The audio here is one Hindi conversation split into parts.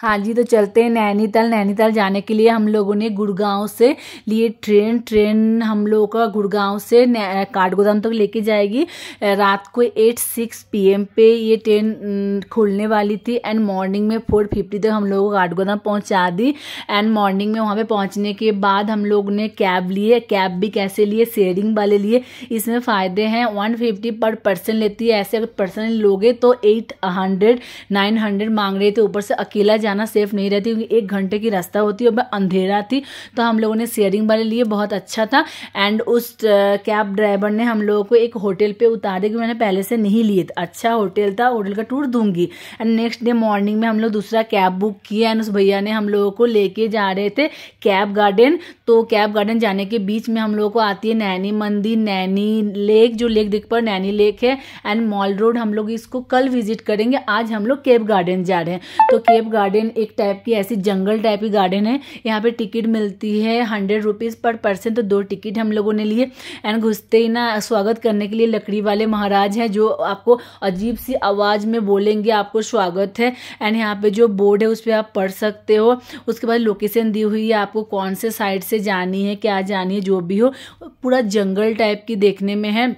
हाँ जी तो चलते हैं नैनीताल नैनीताल जाने के लिए हम लोगों ने गुड़गांव से लिए ट्रेन ट्रेन हम लोगों का गुड़गांव से काठगोदाम तक तो लेके जाएगी रात को एट सिक्स पी पे ये ट्रेन खुलने वाली थी एंड मॉर्निंग में फोर फिफ्टी तक हम लोगों को काठगोदाम पहुँचा दी एंड मॉर्निंग में वहाँ पर पहुँचने के बाद हम लोग ने कैब लिए कैब भी कैसे लिए शेयरिंग वाले लिए इसमें फ़ायदे हैं वन फिफ्टी पर पर्सन लेती है ऐसे अगर पर्सन लोगे तो एट हंड्रेड नाइन हंड्रेड मांग रहे थे ऊपर से अकेला जा जाना सेफ नहीं रहती क्योंकि एक घंटे की रास्ता होती है और अंधेरा थी तो हम लोगों ने शेयरिंग वाले लिए बहुत अच्छा था एंड उस कैब ड्राइवर ने हम लोगों को एक होटल पर उतारे क्योंकि मैंने पहले से नहीं लिए अच्छा होटल था होटल का टूर दूंगी एंड नेक्स्ट डे मॉर्निंग में हम लोग दूसरा कैब बुक किया एंड उस भैया ने हम लोगों को लेके जा रहे थे कैब गार्डन तो कैब गार्डन जाने के बीच में हम लोगों को आती है नैनी मंदिर नैनी लेक जो लेक दिख पर नैनी लेक है एंड मॉल रोड हम लोग इसको कल विजिट करेंगे आज हम लोग केप गार्डन जा रहे हैं तो केप गार्डन गार्डन एक टाइप की ऐसी जंगल टाइप की गार्डन है यहाँ पे टिकट मिलती है हंड्रेड रुपीज़ पर पर्सन तो दो टिकट हम लोगों ने लिए एंड घुसते ही ना स्वागत करने के लिए लकड़ी वाले महाराज हैं जो आपको अजीब सी आवाज़ में बोलेंगे आपको स्वागत है एंड यहाँ पे जो बोर्ड है उस पर आप पढ़ सकते हो उसके बाद लोकेशन दी हुई है आपको कौन से साइड से जानी है क्या जानी है जो भी हो पूरा जंगल टाइप की देखने में है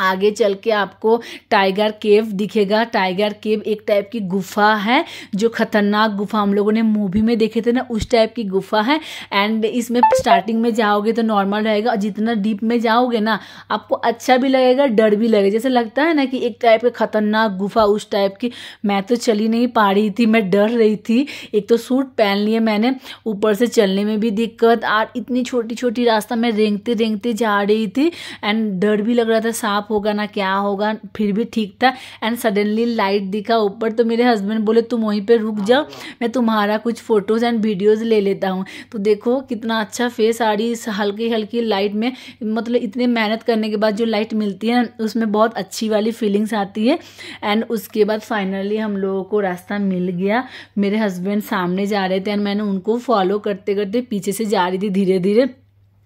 आगे चल के आपको टाइगर केव दिखेगा टाइगर केव एक टाइप की गुफा है जो खतरनाक गुफा हम लोगों ने मूवी में देखे थे ना उस टाइप की गुफा है एंड इसमें स्टार्टिंग में जाओगे तो नॉर्मल रहेगा और जितना डीप में जाओगे ना आपको अच्छा भी लगेगा डर भी लगेगा जैसे लगता है ना कि एक टाइप का खतरनाक गुफा उस टाइप की मैं तो चली नहीं पा रही थी मैं डर रही थी एक तो सूट पहन लिए मैंने ऊपर से चलने में भी दिक्कत और इतनी छोटी छोटी रास्ता मैं रेंगते रेंगते जा रही थी एंड डर भी लग रहा था साफ साफ होगा ना क्या होगा फिर भी ठीक था एंड सडनली लाइट दिखा ऊपर तो मेरे हस्बैंड बोले तुम वहीं पर रुक जाओ मैं तुम्हारा कुछ फ़ोटोज़ एंड वीडियोज़ ले लेता हूँ तो देखो कितना अच्छा फेस आ रही इस हल्की हल्की लाइट में मतलब इतने मेहनत करने के बाद जो लाइट मिलती है उसमें बहुत अच्छी वाली फीलिंग्स आती है एंड उसके बाद फाइनली हम लोगों को रास्ता मिल गया मेरे हस्बैंड सामने जा रहे थे एंड मैंने उनको फॉलो करते करते पीछे से जा रही थी धीरे धीरे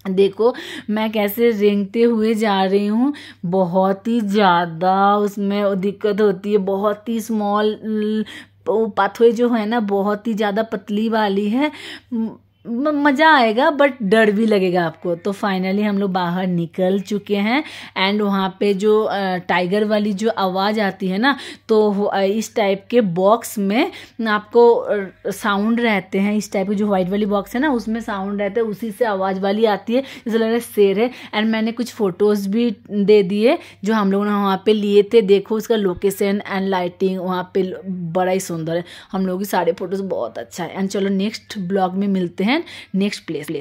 देखो मैं कैसे रेंगते हुए जा रही हूँ बहुत ही ज़्यादा उसमें दिक्कत होती है बहुत ही स्मॉल पाथवे जो है ना बहुत ही ज़्यादा पतली वाली है मज़ा आएगा बट डर भी लगेगा आपको तो फाइनली हम लोग बाहर निकल चुके हैं एंड वहाँ पे जो टाइगर वाली जो आवाज़ आती है ना तो इस टाइप के बॉक्स में आपको साउंड रहते हैं इस टाइप की जो वाइट वाली बॉक्स है ना उसमें साउंड रहते हैं उसी से आवाज़ वाली आती है जैसे लग रहा है शेर है एंड मैंने कुछ फ़ोटोज़ भी दे दिए जो हम लोगों ने वहाँ पर लिए थे देखो उसका लोकेशन एंड लाइटिंग वहाँ पर बड़ा ही सुंदर है हम लोगों की सारे फ़ोटोज़ बहुत अच्छा है एंड चलो नेक्स्ट ब्लॉग में मिलते हैं and next place.